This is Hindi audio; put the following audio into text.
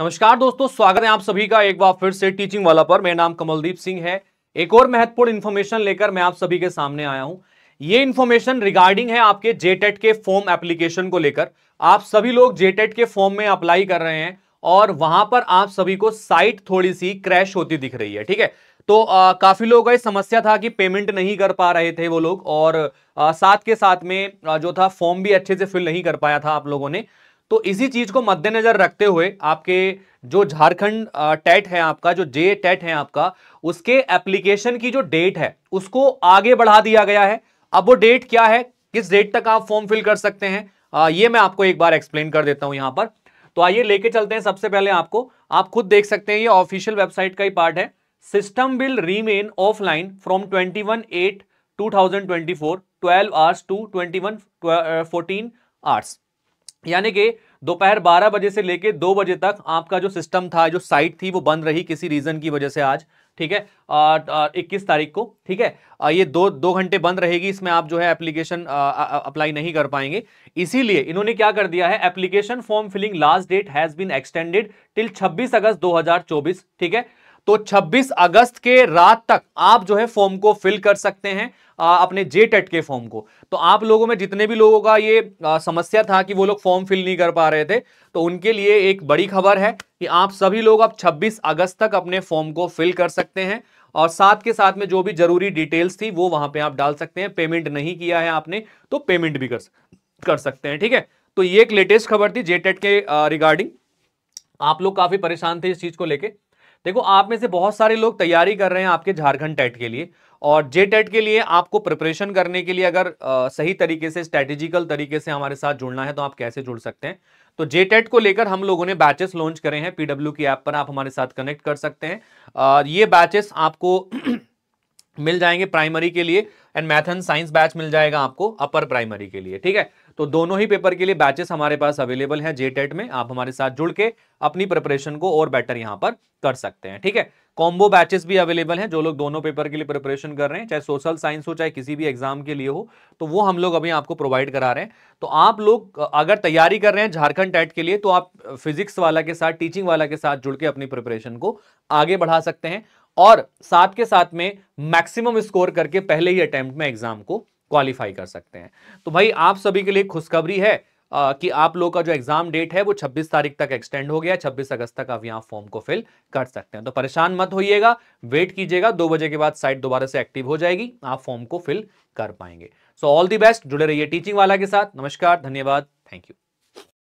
नमस्कार दोस्तों स्वागत है आप सभी का एक बार फिर से टीचिंग वाला पर मेरा नाम कमलदीप सिंह है एक और महत्वपूर्ण इन्फॉर्मेशन लेकर मैं आप सभी के सामने आया हूं ये इन्फॉर्मेशन रिगार्डिंग है आपके जेटेट के फॉर्म एप्लीकेशन को लेकर आप सभी लोग जेटेट के फॉर्म में अप्लाई कर रहे हैं और वहां पर आप सभी को साइट थोड़ी सी क्रैश होती दिख रही है ठीक है तो आ, काफी लोगों का समस्या था कि पेमेंट नहीं कर पा रहे थे वो लोग और आ, साथ के साथ में जो था फॉर्म भी अच्छे से फिल नहीं कर पाया था आप लोगों ने तो इसी चीज को मद्देनजर रखते हुए आपके जो झारखंड टेट है आपका जो जे टेट है आपका उसके एप्लीकेशन की जो डेट है उसको आगे बढ़ा दिया गया है अब वो डेट क्या है किस डेट तक आप फॉर्म फिल कर सकते हैं आ, ये मैं आपको एक बार एक्सप्लेन कर देता हूं यहां पर तो आइए लेके चलते हैं सबसे पहले आपको आप खुद देख सकते हैं ये ऑफिशियल वेबसाइट का ही पार्ट है system will remain offline from twenty one eight two thousand twenty four twelve hours to one fourteen hours यानी कि दोपहर 12 बजे से लेके 2 बजे तक आपका जो सिस्टम था जो साइट थी वो बंद रही किसी रीज़न की वजह से आज ठीक है इक्कीस तारीख को ठीक है आ, ये दो दो घंटे बंद रहेगी इसमें आप जो है एप्लीकेशन अप्लाई नहीं कर पाएंगे इसीलिए इन्होंने क्या कर दिया है application form filling last date has been extended till 26 August 2024 ठीक है तो 26 अगस्त के रात तक आप जो है फॉर्म को फिल कर सकते हैं आ, अपने जे टेट के फॉर्म को तो आप लोगों में जितने भी लोगों का ये आ, समस्या था कि वो लोग फॉर्म फिल नहीं कर पा रहे थे तो उनके लिए एक बड़ी खबर है कि आप सभी लोग अब 26 अगस्त तक अपने फॉर्म को फिल कर सकते हैं और साथ के साथ में जो भी जरूरी डिटेल्स थी वो वहां पे आप डाल सकते हैं पेमेंट नहीं किया है आपने तो पेमेंट भी कर कर सकते हैं ठीक है तो ये एक लेटेस्ट खबर थी जेटेट के रिगार्डिंग आप लोग काफी परेशान थे इस चीज को लेके देखो आप में से बहुत सारे लोग तैयारी कर रहे हैं आपके झारखंड टेट के लिए और जे टेट के लिए आपको प्रिपरेशन करने के लिए अगर आ, सही तरीके से स्ट्रेटेजिकल तरीके से हमारे साथ जुड़ना है तो आप कैसे जुड़ सकते हैं तो जे टेट को लेकर हम लोगों ने बैचेस लॉन्च करे हैं पीडब्ल्यू की ऐप पर आप हमारे साथ कनेक्ट कर सकते हैं आ, ये बैचेस आपको मिल जाएंगे प्राइमरी के लिए and math and science batch मिल जाएगा आपको अपर प्राइमरी के लिए ठीक है तो दोनों ही पेपर के लिए बैचेस हमारे पास अवेलेबल हैं जे e में आप हमारे साथ जुड़ के अपनी प्रिपरेशन को और बेटर यहां पर कर सकते हैं ठीक है कॉम्बो बैचेस भी अवेलेबल हैं जो लोग दोनों पेपर के लिए प्रिपरेशन कर रहे हैं चाहे सोशल साइंस हो चाहे किसी भी एग्जाम के लिए हो तो वो हम लोग अभी आपको प्रोवाइड करा रहे हैं तो आप लोग अगर तैयारी कर रहे हैं झारखंड टेट e के लिए तो आप फिजिक्स वाला के साथ टीचिंग वाला के साथ जुड़ के अपनी प्रिपरेशन को आगे बढ़ा सकते हैं और साथ के साथ में मैक्सिमम स्कोर करके पहले ही अटेम्प्ट में एग्जाम को क्वालिफाई कर सकते हैं तो भाई आप सभी के लिए खुशखबरी है आ, कि आप लोगों का जो एग्जाम डेट है वो 26 तारीख तक एक्सटेंड हो गया 26 अगस्त तक आप यहाँ फॉर्म को फिल कर सकते हैं तो परेशान मत होइएगा वेट कीजिएगा दो बजे के बाद साइट दोबारा से एक्टिव हो जाएगी आप फॉर्म को फिल कर पाएंगे सो ऑल दी बेस्ट जुड़े रहिए टीचिंग वाला के साथ नमस्कार धन्यवाद थैंक यू